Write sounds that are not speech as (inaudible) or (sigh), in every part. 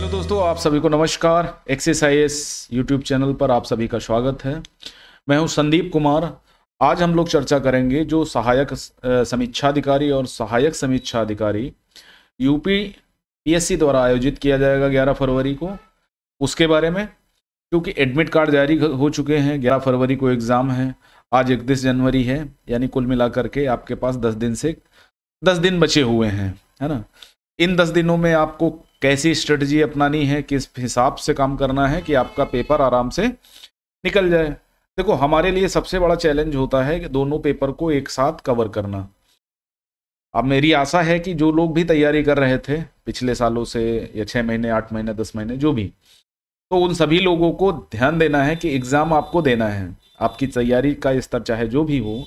hello दोस्तों आप सभी को नमस्कार एक्सरसाइज यूट्यूब चैनल पर आप सभी का स्वागत है मैं हूं संदीप कुमार आज हम लोग चर्चा करेंगे जो सहायक समीक्षाधिकारी और सहायक समीक्षा अधिकारी यूपी पीएससी e द्वारा आयोजित किया जाएगा 11 फरवरी को उसके बारे में क्योंकि एडमिट कार्ड जारी हो चुके हैं ग्यारह फरवरी को एग्ज़ाम है आज इकतीस जनवरी है यानी कुल मिलाकर के आपके पास दस दिन से दस दिन बचे हुए हैं है ना इन दस दिनों में आपको कैसी स्ट्रेटजी अपनानी है किस हिसाब से काम करना है कि आपका पेपर आराम से निकल जाए देखो हमारे लिए सबसे बड़ा चैलेंज होता है कि दोनों पेपर को एक साथ कवर करना अब मेरी आशा है कि जो लोग भी तैयारी कर रहे थे पिछले सालों से या छः महीने आठ महीने दस महीने जो भी तो उन सभी लोगों को ध्यान देना है कि एग्ज़ाम आपको देना है आपकी तैयारी का स्तर चाहे जो भी हो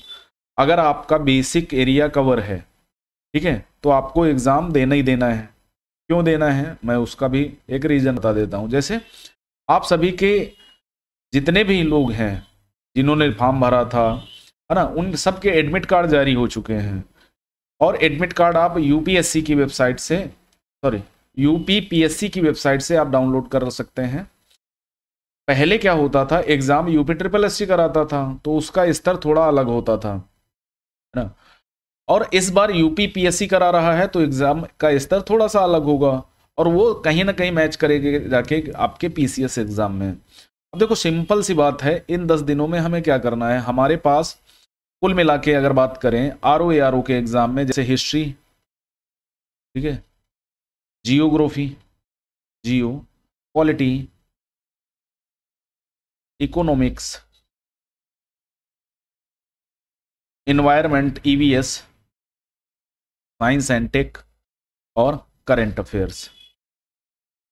अगर आपका बेसिक एरिया कवर है ठीक है तो आपको एग्ज़ाम देना ही देना है क्यों देना है मैं उसका भी एक रीज़न बता देता हूँ जैसे आप सभी के जितने भी लोग हैं जिन्होंने फॉर्म भरा था है ना उन सबके एडमिट कार्ड जारी हो चुके हैं और एडमिट कार्ड आप यूपीएससी की वेबसाइट से सॉरी यूपीपीएससी की वेबसाइट से आप डाउनलोड कर सकते हैं पहले क्या होता था एग्ज़ाम यूपी ट्रिपल एस कराता था तो उसका स्तर थोड़ा अलग होता था है ना और इस बार यूपी पीएससी करा रहा है तो एग्जाम का स्तर थोड़ा सा अलग होगा और वो कहीं ना कहीं मैच करेंगे जाके आपके पीसीएस एग्जाम में अब देखो सिंपल सी बात है इन दस दिनों में हमें क्या करना है हमारे पास कुल मिला के अगर बात करें आर ओ आर ओ के एग्जाम में जैसे हिस्ट्री ठीक है geography geo polity economics environment EVS science and tech और करंट अफेयर्स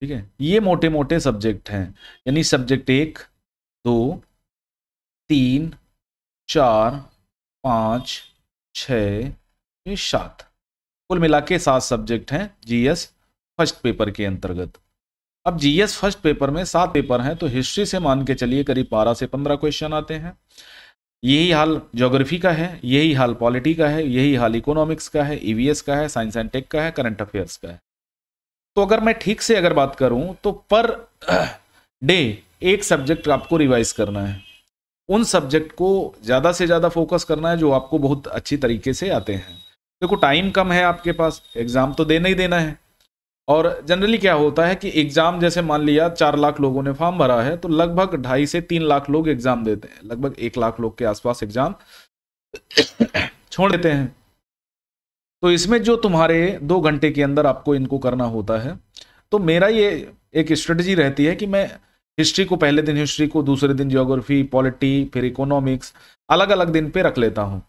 ठीक है ये मोटे मोटे सब्जेक्ट हैं यानी सब्जेक्ट एक दो तीन चार पाँच छ सात कुल मिला के सात सब्जेक्ट हैं जीएस फर्स्ट पेपर के अंतर्गत अब जीएस फर्स्ट पेपर में सात पेपर हैं तो हिस्ट्री से मान के चलिए करीब बारह से पंद्रह क्वेश्चन आते हैं यही हाल ज्योग्राफी का है यही हाल पॉलिटी का है यही हाल इकोनॉमिक्स का है ईवीएस e का है साइंस एंड टेक का है करंट अफेयर्स का है तो अगर मैं ठीक से अगर बात करूं तो पर डे (clears throat) एक सब्जेक्ट आपको रिवाइज करना है उन सब्जेक्ट को ज़्यादा से ज़्यादा फोकस करना है जो आपको बहुत अच्छी तरीके से आते हैं देखो टाइम कम है आपके पास एग्ज़ाम तो देना ही देना है और जनरली क्या होता है कि एग्ज़ाम जैसे मान लिया चार लाख लोगों ने फॉर्म भरा है तो लगभग ढाई से तीन लाख लोग एग्ज़ाम देते हैं लगभग एक लाख लोग के आसपास एग्ज़ाम (coughs) छोड़ देते हैं तो इसमें जो तुम्हारे दो घंटे के अंदर आपको इनको करना होता है तो मेरा ये एक स्ट्रेटजी रहती है कि मैं हिस्ट्री को पहले दिन हिस्ट्री को दूसरे दिन ज्योग्राफी पॉलिटी फिर इकोनॉमिक्स अलग अलग दिन पे रख लेता हूँ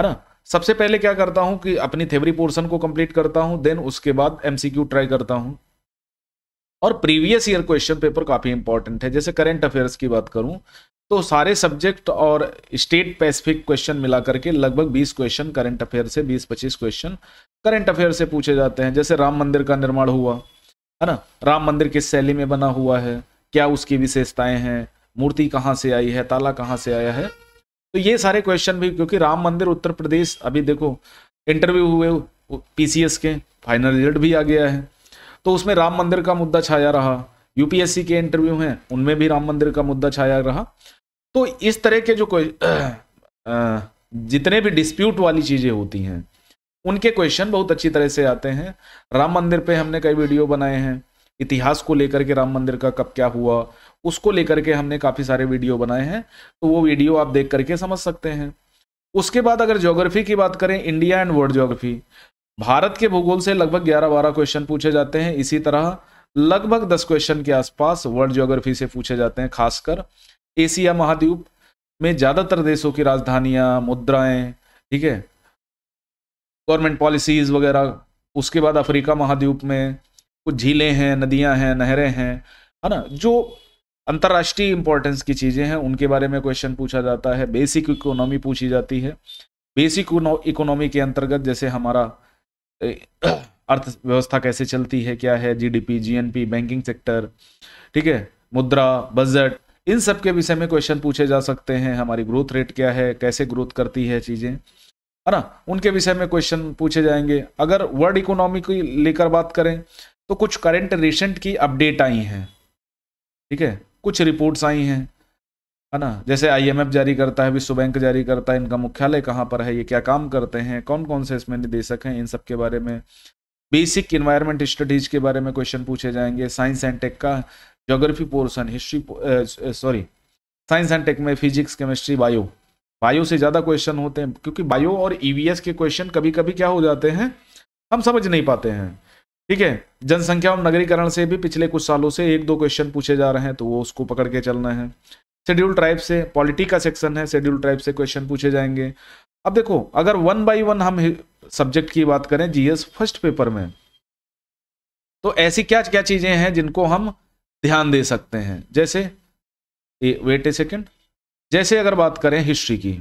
है ना सबसे पहले क्या करता हूं कि अपनी थ्योरी पोर्शन को कंप्लीट करता हूं देन उसके बाद एमसीक्यू ट्राई करता हूं और प्रीवियस ईयर क्वेश्चन पेपर काफ़ी इंपॉर्टेंट है जैसे करेंट अफेयर्स की बात करूं तो सारे सब्जेक्ट और स्टेट स्पेसिफिक क्वेश्चन मिला करके लगभग 20 क्वेश्चन करंट अफेयर से 20-25 क्वेश्चन करंट अफेयर से पूछे जाते हैं जैसे राम मंदिर का निर्माण हुआ है ना राम मंदिर किस शैली में बना हुआ है क्या उसकी विशेषताएं हैं मूर्ति कहाँ से आई है ताला कहाँ से आया है तो ये सारे क्वेश्चन भी क्योंकि राम मंदिर उत्तर प्रदेश अभी देखो इंटरव्यू हुए पीसीएस के फाइनल रिजल्ट भी आ गया है तो उसमें राम मंदिर का मुद्दा छाया रहा यूपीएससी के इंटरव्यू हैं उनमें भी राम मंदिर का मुद्दा छाया रहा तो इस तरह के जो (clears throat) जितने भी डिस्प्यूट वाली चीज़ें होती हैं उनके क्वेश्चन बहुत अच्छी तरह से आते हैं राम मंदिर पे हमने कई वीडियो बनाए हैं इतिहास को लेकर के राम मंदिर का कब क्या हुआ उसको लेकर के हमने काफ़ी सारे वीडियो बनाए हैं तो वो वीडियो आप देख करके समझ सकते हैं उसके बाद अगर ज्योग्राफी की बात करें India and world geography Bharat के भूगोल से लगभग ग्यारह बारह क्वेश्चन पूछे जाते हैं इसी तरह लगभग दस क्वेश्चन के आसपास वर्ल्ड ज्योग्राफी से पूछे जाते हैं खासकर एशिया महाद्वीप में ज़्यादातर देशों की राजधानियाँ मुद्राएं ठीक है गवर्नमेंट पॉलिसीज वगैरह उसके बाद अफ्रीका महाद्वीप में कुछ झीलें हैं नदियां हैं नहरें हैं है ना जो अंतर्राष्ट्रीय इंपॉर्टेंस की चीज़ें हैं उनके बारे में क्वेश्चन पूछा जाता है बेसिक इकोनॉमी पूछी जाती है बेसिक इकोनॉमी के अंतर्गत जैसे हमारा अर्थव्यवस्था कैसे चलती है क्या है जीडीपी जीएनपी बैंकिंग सेक्टर ठीक है मुद्रा बजट इन सब के विषय में क्वेश्चन पूछे जा सकते हैं हमारी ग्रोथ रेट क्या है कैसे ग्रोथ करती है चीज़ें है ना उनके विषय में क्वेश्चन पूछे जाएंगे अगर वर्ल्ड इकोनॉमी को लेकर बात करें तो कुछ करंट रिसेंट की अपडेट आई हैं ठीक है कुछ रिपोर्ट्स आई हैं है ना जैसे आईएमएफ जारी करता है विश्व बैंक जारी करता है इनका मुख्यालय कहाँ पर है ये क्या काम करते हैं कौन कौन से इसमें निदेशक हैं इन सब के बारे में बेसिक इन्वायरमेंट स्टडीज के बारे में क्वेश्चन पूछे जाएंगे साइंस एंड टेक का geography portion history sorry science and tech में फिजिक्स केमिस्ट्री बायो बायो से ज़्यादा क्वेश्चन होते हैं क्योंकि बायो और ईवीएस e के क्वेश्चन कभी कभी क्या हो जाते हैं हम समझ नहीं पाते हैं ठीक है जनसंख्या और नगरीकरण से भी पिछले कुछ सालों से एक दो क्वेश्चन पूछे जा रहे हैं तो वो उसको पकड़ के चलना है शेड्यूल ट्राइब से पॉलिटी का सेक्शन है शेड्यूल ट्राइब से क्वेश्चन पूछे जाएंगे अब देखो अगर वन बाई वन हम सब्जेक्ट की बात करें जीएस फर्स्ट पेपर में तो ऐसी क्या क्या चीजें हैं जिनको हम ध्यान दे सकते हैं जैसे ए, वेट ए सेकेंड जैसे अगर बात करें हिस्ट्री की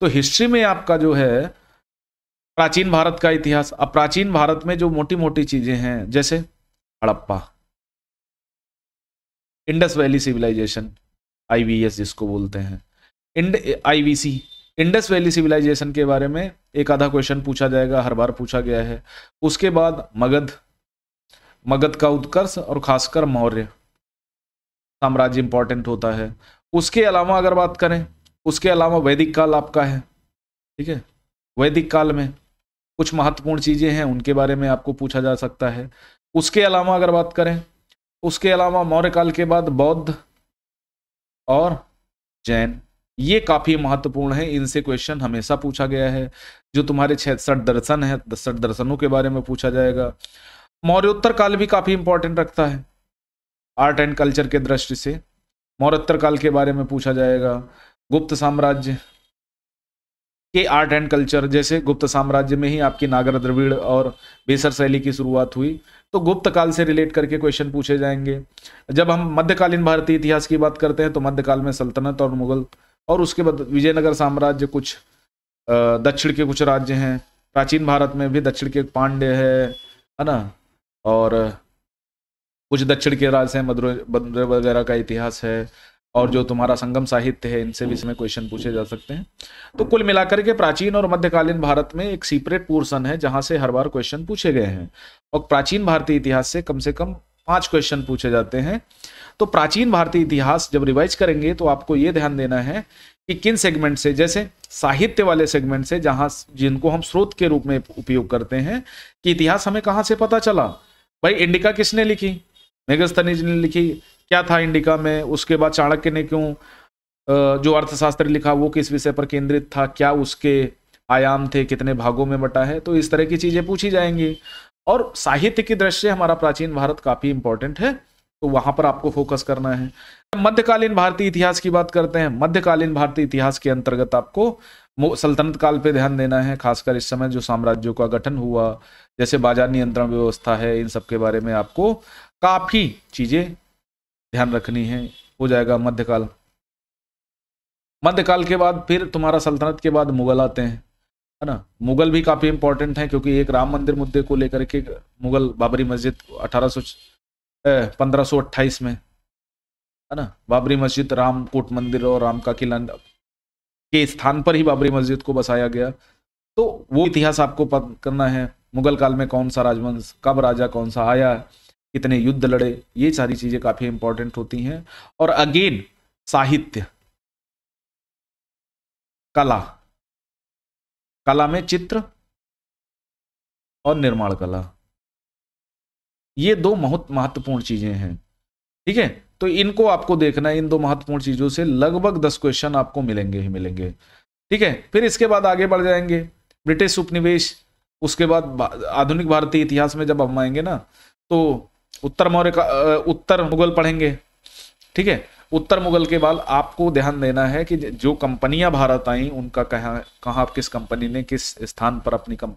तो हिस्ट्री में आपका जो है प्राचीन भारत का इतिहास अब प्राचीन भारत में जो मोटी मोटी चीजें हैं जैसे Harappa Indus valley civilisation IVS जिसको बोलते हैं इंड आईवीसी इंडस वैली सिविलाइजेशन के बारे में एक आधा क्वेश्चन पूछा जाएगा हर बार पूछा गया है उसके बाद मगध मगध का उत्कर्ष और खासकर मौर्य साम्राज्य इंपॉर्टेंट होता है उसके अलावा अगर बात करें उसके अलावा वैदिक काल आपका है ठीक है वैदिक काल में कुछ महत्वपूर्ण चीज़ें हैं उनके बारे में आपको पूछा जा सकता है उसके अलावा अगर बात करें उसके अलावा मौर्य काल के बाद बौद्ध और जैन ये काफ़ी महत्वपूर्ण है इनसे क्वेश्चन हमेशा पूछा गया है जो तुम्हारे सठ दर्शन है सठ दर्शनों के बारे में पूछा जाएगा मौर्योत्तर काल भी काफ़ी इंपॉर्टेंट रखता है आर्ट एंड कल्चर के दृष्टि से मौर्योत्तर काल के बारे में पूछा जाएगा गुप्त साम्राज्य के आर्ट एंड कल्चर जैसे गुप्त साम्राज्य में ही आपकी नागर द्रविड़ और बेसर शैली की शुरुआत हुई तो गुप्त काल से रिलेट करके क्वेश्चन पूछे जाएंगे जब हम मध्यकालीन भारतीय इतिहास की बात करते हैं तो मध्यकाल में सल्तनत और मुगल और उसके बाद विजयनगर साम्राज्य कुछ दक्षिण के कुछ राज्य हैं प्राचीन भारत में भी दक्षिण के पांडे है है ना और कुछ दक्षिण के राज्य हैं मदुरै वगैरह का इतिहास है और जो तुम्हारा संगम साहित्य है इनसे भी इसमें क्वेश्चन पूछे जा सकते हैं तो कुल मिलाकर के प्राचीन और मध्यकालीन भारत में एक सीपरेट पोर्सन है जहां से हर बार क्वेश्चन पूछे गए हैं और प्राचीन भारतीय इतिहास से कम से कम पांच क्वेश्चन पूछे जाते हैं तो प्राचीन भारतीय इतिहास जब रिवाइज करेंगे तो आपको ये ध्यान देना है कि किन सेगमेंट से जैसे साहित्य वाले सेगमेंट से जहां जिनको हम स्रोत के रूप में उपयोग करते हैं कि इतिहास हमें कहाँ से पता चला भाई इंडिका किसने लिखी मेघस्तनी जी ने लिखी क्या था इंडिका में उसके बाद चाणक्य ने क्यों जो अर्थशास्त्र लिखा वो किस विषय पर केंद्रित था क्या उसके आयाम थे कितने भागों में बटा है तो इस तरह की चीज़ें पूछी जाएंगी और साहित्य की दृष्टि से हमारा प्राचीन भारत काफ़ी इंपॉर्टेंट है तो वहाँ पर आपको फोकस करना है मध्यकालीन भारतीय इतिहास की बात करते हैं मध्यकालीन भारतीय इतिहास के अंतर्गत आपको सल्तनत काल पे ध्यान देना है खासकर इस समय जो साम्राज्यों का गठन हुआ जैसे बाजार नियंत्रण व्यवस्था है इन सब के बारे में आपको काफ़ी चीज़ें ध्यान रखनी है हो जाएगा मध्यकाल मध्यकाल के बाद फिर तुम्हारा सल्तनत के बाद मुगल आते हैं है ना मुगल भी काफ़ी इंपॉर्टेंट है क्योंकि एक राम मंदिर मुद्दे को लेकर के मुगल बाबरी मस्जिद अठारह सौ पंद्रह अट्ठाईस में है ना बाबरी मस्जिद रामकोट मंदिर और राम का किला के स्थान पर ही बाबरी मस्जिद को बसाया गया तो वो इतिहास आपको करना है मुगल काल में कौन सा राजवंश कब राजा कौन सा आया कितने युद्ध लड़े ये सारी चीज़ें काफ़ी इंपॉर्टेंट होती हैं और अगेन साहित्य कला कला में चित्र और निर्माण कला ये दो बहुत महत्वपूर्ण चीज़ें हैं ठीक है तो इनको आपको देखना है इन दो महत्वपूर्ण चीज़ों से लगभग दस क्वेश्चन आपको मिलेंगे ही मिलेंगे ठीक है फिर इसके बाद आगे बढ़ जाएंगे ब्रिटिश उपनिवेश उसके बाद आधुनिक भारतीय इतिहास में जब हम आएंगे ना तो उत्तर मौर्य उत्तर मुगल पढ़ेंगे ठीक है उत्तर मुगल के बाद आपको ध्यान देना है कि जो कंपनियां भारत आई उनका कहाँ कहाँ किस कंपनी ने किस स्थान पर अपनी कम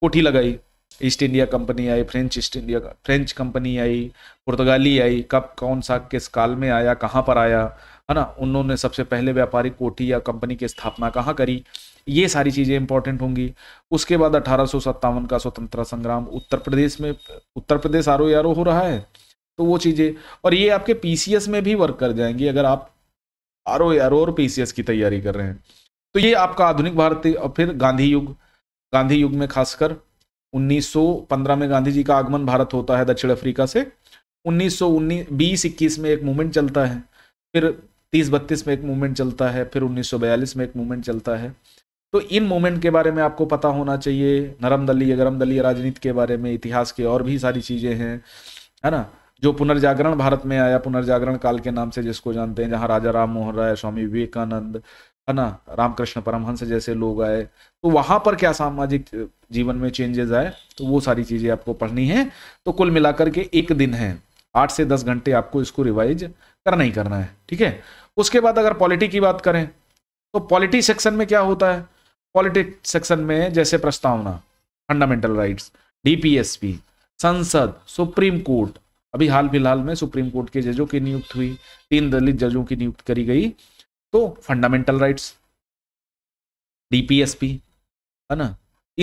कोठी लगाई ईस्ट इंडिया कंपनी आई French East India French company आई पुर्तगाली आई कब कौन सा किस काल में आया कहाँ पर आया है ना उन्होंने सबसे पहले व्यापारिक कोठी या कंपनी की स्थापना कहाँ करी ये सारी चीज़ें इंपॉर्टेंट होंगी उसके बाद अठारह का स्वतंत्रता संग्राम उत्तर प्रदेश में उत्तर प्रदेश आरो यारो हो रहा है तो वो चीज़ें और ये आपके पी में भी वर्क कर जाएंगी अगर आप आर ओ आर और पी की तैयारी कर रहे हैं तो ये आपका आधुनिक भारत और फिर गांधी युग गांधी युग में खासकर 1915 में गांधी जी का आगमन भारत होता है दक्षिण अफ्रीका से 1919 बीस इक्कीस में एक मूवमेंट चलता है फिर तीस बत्तीस में एक मूवमेंट चलता है फिर बयालीस में एक मूवमेंट चलता है तो इन मूवमेंट के बारे में आपको पता होना चाहिए नरम दलीय गरम दलीय राजनीति के बारे में इतिहास के और भी सारी चीज़ें हैं है ना जो पुनर्जागरण भारत में आया पुनर्जागरण काल के नाम से जिसको जानते हैं जहाँ राजा राम मोहन राय स्वामी विवेकानंद है ना रामकृष्ण परमहंस जैसे लोग आए तो वहाँ पर क्या सामाजिक जीवन में चेंजेस आए तो वो सारी चीज़ें आपको पढ़नी है तो कुल मिलाकर के एक दिन है आठ से दस घंटे आपको इसको रिवाइज करना ही करना है ठीक है उसके बाद अगर पॉलिटी की बात करें तो पॉलिटी सेक्शन में क्या होता है पॉलिटी सेक्शन में जैसे प्रस्तावना फंडामेंटल राइट्स डीपीएसपी संसद सुप्रीम कोर्ट अभी हाल फिलहाल में सुप्रीम कोर्ट के जजों की नियुक्त हुई तीन दलित जजों की नियुक्त करी गई तो फंडामेंटल राइट्स डीपीएसपी है ना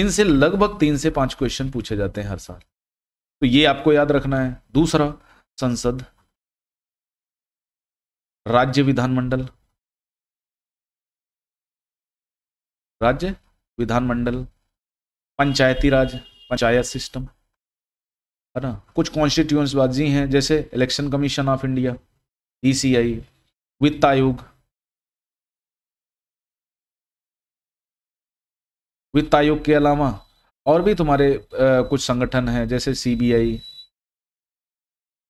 इनसे लगभग तीन से पांच क्वेश्चन पूछे जाते हैं हर साल तो ये आपको याद रखना है दूसरा संसद राज्य विधानमंडल राज्य विधानमंडल पंचायती राज पंचायत सिस्टम है ना कुछ कॉन्स्टिट्यूंस बाजी हैं जैसे election commission of India ECI वित्त आयोग वित्त आयोग के अलावा और भी तुम्हारे आ, कुछ संगठन हैं जैसे सीबीआई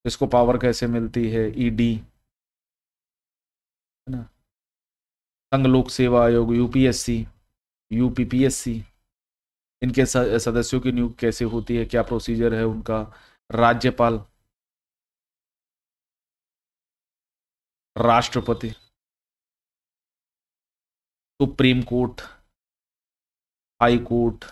इसको पावर कैसे मिलती है ईडी e है ना संघ लोक सेवा आयोग यूपीएससी यूपीपीएससी इनके सदस्यों की नियुक्ति कैसे होती है क्या प्रोसीजर है उनका राज्यपाल राष्ट्रपति supreme court high court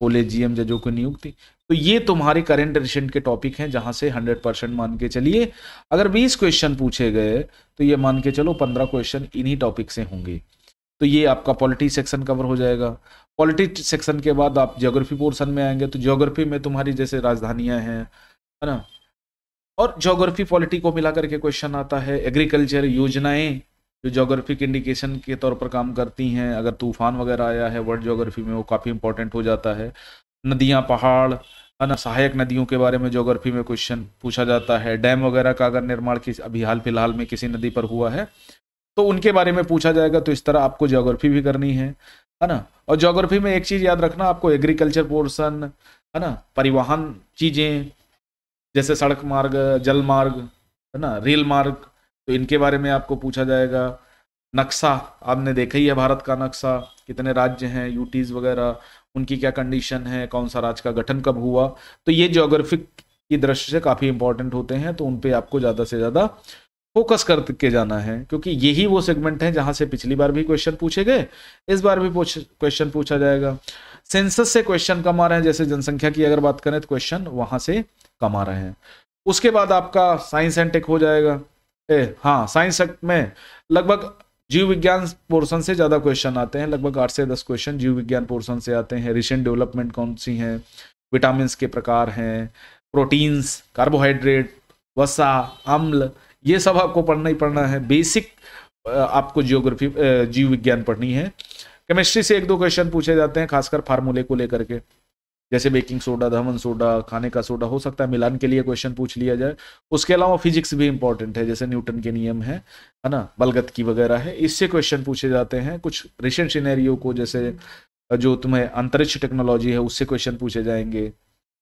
collegium जजों की नियुक्ति तो ये तुम्हारे करेंट रिसेंट के टॉपिक हैं जहां से 100 परसेंट मान के चलिए अगर 20 क्वेश्चन पूछे गए तो ये मान के चलो 15 क्वेश्चन इन्हीं टॉपिक से होंगे तो ये आपका पॉलिटी सेक्शन कवर हो जाएगा पॉलिटी सेक्शन के बाद आप ज्योग्राफी पोर्सन में आएंगे तो ज्योग्राफी में तुम्हारी जैसे राजधानियाँ हैं है ना और ज्योग्राफी पॉलिटी को मिला करके क्वेश्चन आता है एग्रीकल्चर योजनाएं जो जोग्राफिक इंडिकेशन के तौर पर काम करती हैं अगर तूफान वगैरह आया है वर्ल्ड जोग्राफी में वो काफ़ी इंपॉर्टेंट हो जाता है नदियाँ पहाड़ है ना सहायक नदियों के बारे में जोग्राफी में क्वेश्चन पूछा जाता है डैम वगैरह का अगर निर्माण किस अभी हाल फिलहाल में किसी नदी पर हुआ है तो उनके बारे में पूछा जाएगा तो इस तरह आपको जोग्राफी भी करनी है है ना और जोग्राफी में एक चीज़ याद रखना आपको एग्रीकल्चर पोर्सन है ना परिवहन चीज़ें जैसे सड़क मार्ग जल मार्ग है ना रेल मार्ग तो इनके बारे में आपको पूछा जाएगा नक्शा आपने देखा ही है भारत का नक्शा कितने राज्य हैं यूटीज़ वगैरह उनकी क्या कंडीशन है कौन सा राज्य का गठन कब हुआ तो ये जोग्राफिक की दृष्टि से काफ़ी इंपॉर्टेंट होते हैं तो उन पर आपको ज़्यादा से ज़्यादा फोकस करके जाना है क्योंकि यही वो सेगमेंट है जहां से पिछली बार भी क्वेश्चन पूछे गए इस बार भी क्वेश्चन पूछा जाएगा सेंसस से क्वेश्चन कम आ रहे हैं जैसे जनसंख्या की अगर बात करें तो क्वेश्चन वहां से कम आ रहे हैं उसके बाद आपका साइंस एंड टेक हो जाएगा ए हाँ साइंस में लगभग जीव विज्ञान पोर्शन से ज़्यादा क्वेश्चन आते हैं लगभग आठ से दस क्वेश्चन जीव विज्ञान पोर्शन से आते हैं रिसेंट डेवलपमेंट कौन सी हैं विटामिन के प्रकार हैं प्रोटीन्स कार्बोहाइड्रेट वसा अम्ल ये सब आपको पढ़ना ही पढ़ना है बेसिक आपको जियोग्राफी जीव विज्ञान पढ़नी है केमिस्ट्री से एक दो क्वेश्चन पूछे जाते हैं खासकर फार्मूले को लेकर के जैसे बेकिंग सोडा धमन सोडा खाने का सोडा हो सकता है मिलान के लिए क्वेश्चन पूछ लिया जाए उसके अलावा फिजिक्स भी इंपॉर्टेंट है जैसे न्यूटन के नियम है है ना बलगत की वगैरह है इससे क्वेश्चन पूछे जाते हैं कुछ रिसेंट सिनेरियो को जैसे जो तुम्हें अंतरिक्ष टेक्नोलॉजी है उससे क्वेश्चन पूछे जाएंगे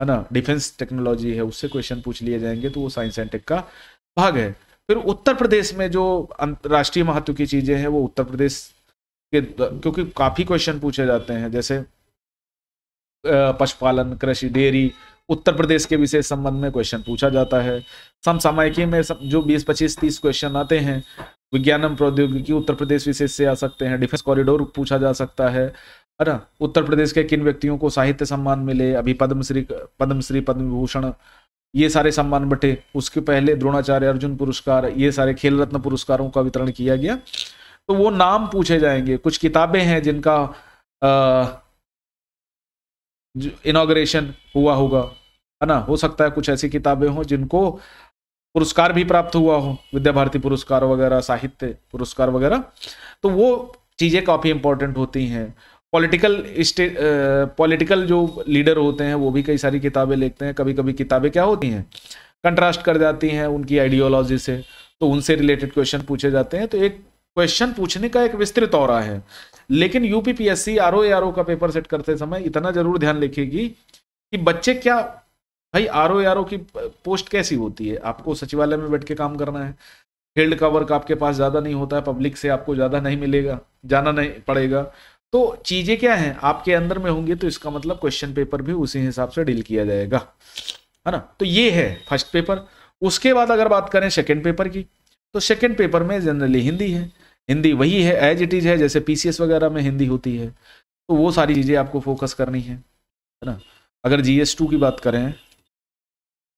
है ना डिफेंस टेक्नोलॉजी है उससे क्वेश्चन पूछ लिए जाएंगे तो वो साइंस एंड टेक का भाग है फिर उत्तर प्रदेश में जो राष्ट्रीय महत्व की चीज़ें हैं वो उत्तर प्रदेश के क्योंकि काफ़ी क्वेश्चन पूछे जाते हैं जैसे पशुपालन कृषि डेयरी उत्तर प्रदेश के विशेष संबंध में क्वेश्चन पूछा जाता है समसामयिकी में सब जो 20 25 30 क्वेश्चन आते हैं विज्ञान एवं प्रौद्योगिकी उत्तर प्रदेश विशेष से आ सकते हैं डिफेंस कॉरिडोर पूछा जा सकता है है ना उत्तर प्रदेश के किन व्यक्तियों को साहित्य सम्मान मिले अभी पद्मश्री पद्मश्री पद्म भूषण ये सारे सम्मान बटे उसके पहले द्रोणाचार्य अर्जुन पुरस्कार ये सारे खेल रत्न पुरस्कारों का वितरण किया गया तो वो नाम पूछे जाएंगे कुछ किताबें हैं जिनका इनाग्रेशन हुआ होगा है ना हो सकता है कुछ ऐसी किताबें हों जिनको पुरस्कार भी प्राप्त हुआ हो विद्या भारती पुरस्कार वगैरह साहित्य पुरस्कार वगैरह तो वो चीज़ें काफ़ी इंपॉर्टेंट होती हैं पॉलिटिकल स्टे पॉलिटिकल जो लीडर होते हैं वो भी कई सारी किताबें लिखते हैं कभी कभी किताबें क्या होती हैं कंट्रास्ट कर जाती हैं उनकी आइडियोलॉजी से तो उनसे रिलेटेड क्वेश्चन पूछे जाते हैं तो एक क्वेश्चन पूछने का एक विस्तृत और है लेकिन UPPSC R O R O का पेपर सेट करते समय इतना जरूर ध्यान रखेगी कि बच्चे क्या भाई आर ओ आर ओ की पोस्ट कैसी होती है आपको सचिवालय में बैठ के काम करना है फील्ड का वर्क आपके पास ज़्यादा नहीं होता है पब्लिक से आपको ज़्यादा नहीं मिलेगा जाना नहीं पड़ेगा तो चीज़ें क्या हैं आपके अंदर में होंगी तो इसका मतलब क्वेश्चन पेपर भी उसी हिसाब से डील किया जाएगा है ना तो ये है फर्स्ट पेपर उसके बाद अगर बात करें सेकेंड पेपर की तो सेकेंड पेपर में जनरली हिंदी है हिंदी वही है एज इट इज है जैसे पी वगैरह में हिंदी होती है तो वो सारी चीज़ें आपको फोकस करनी है है ना अगर जी एस टू की बात करें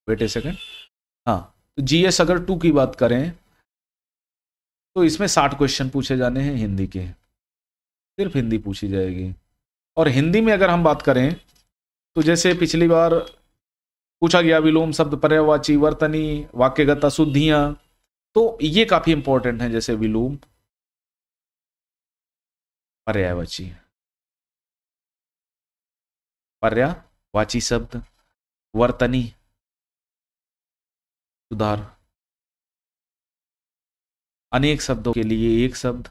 बेटे सेकेंड हाँ तो जी एस अगर टू की बात करें तो इसमें साठ क्वेश्चन पूछे जाने हैं हिंदी के सिर्फ हिंदी पूछी जाएगी और हिंदी में अगर हम बात करें तो जैसे पिछली बार पूछा गया विलोम शब्द पर्यावाची वर्तनी वाक्यगत अशुद्धियाँ तो ये काफ़ी इंपॉर्टेंट हैं जैसे विलोम पर्यायवाची पर्यावाची शब्द वर्तनी सुधार अनेक शब्दों के लिए एक शब्द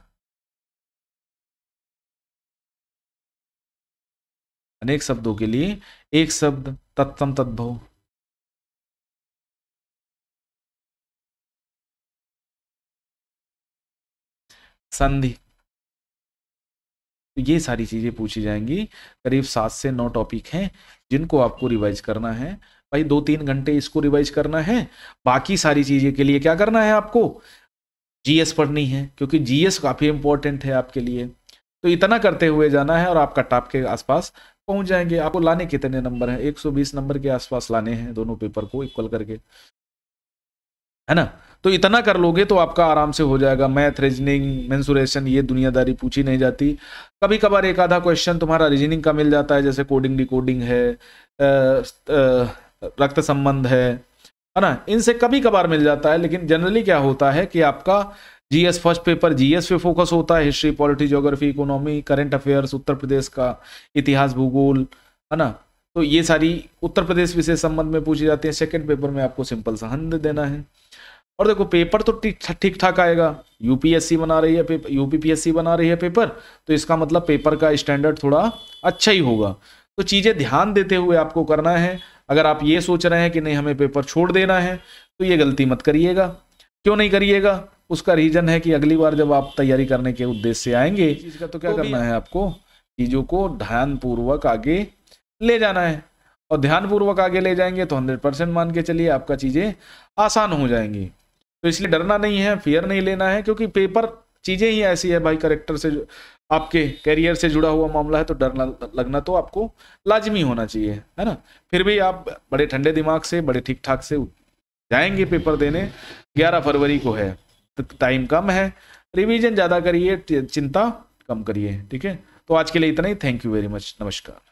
अनेक शब्दों के लिए एक शब्द तत्सम तद्भव संधि तो ये सारी चीज़ें पूछी जाएंगी करीब सात से नौ टॉपिक हैं जिनको आपको रिवाइज करना है भाई दो तीन घंटे इसको रिवाइज करना है बाकी सारी चीज़ें के लिए क्या करना है आपको जीएस पढ़नी है क्योंकि जीएस काफ़ी इंपॉर्टेंट है आपके लिए तो इतना करते हुए जाना है और आपका कटाप के आसपास पहुंच जाएंगे आपको लाने कितने नंबर हैं 120 नंबर के आसपास लाने हैं दोनों पेपर को इक्वल करके है ना तो इतना कर लोगे तो आपका आराम से हो जाएगा मैथ रीजनिंग मैंसुरेशन ये दुनियादारी पूछी नहीं जाती कभी कभार एक आधा क्वेश्चन तुम्हारा रीजनिंग का मिल जाता है जैसे कोडिंग डिकोडिंग है रक्त संबंध है है ना इनसे कभी कभार मिल जाता है लेकिन जनरली क्या होता है कि आपका जीएस फर्स्ट पेपर जीएस पे फोकस होता है history polity geography economy current affairs Uttar Pradesh का इतिहास भूगोल है ना तो ये सारी उत्तर प्रदेश विशेष संबंध में पूछी जाती है सेकेंड पेपर में आपको सिंपल सा हंध देना है और देखो पेपर तो ठीक ठाक आएगा यूपीएससी बना रही है पेपर यूपीपीएससी बना रही है पेपर तो इसका मतलब पेपर का स्टैंडर्ड थोड़ा अच्छा ही होगा तो चीज़ें ध्यान देते हुए आपको करना है अगर आप ये सोच रहे हैं कि नहीं हमें पेपर छोड़ देना है तो ये गलती मत करिएगा क्यों नहीं करिएगा उसका रीजन है कि अगली बार जब आप तैयारी करने के उद्देश्य से आएंगे तो, तो क्या तो करना है आपको चीज़ों को ध्यानपूर्वक आगे ले जाना है और ध्यानपूर्वक आगे ले जाएंगे तो हंड्रेड परसेंट मान के चलिए आपका चीज़ें आसान हो जाएंगी तो इसलिए डरना नहीं है फियर नहीं लेना है क्योंकि पेपर चीज़ें ही ऐसी है भाई करेक्टर से आपके करियर से जुड़ा हुआ मामला है तो डरना लगना तो आपको लाजमी होना चाहिए है ना फिर भी आप बड़े ठंडे दिमाग से बड़े ठीक ठाक से जाएंगे पेपर देने ग्यारह फरवरी को है टाइम तो कम है रिवीजन ज़्यादा करिए चिंता कम करिए ठीक है तो आज के लिए इतना ही थैंक यू वेरी मच नमस्कार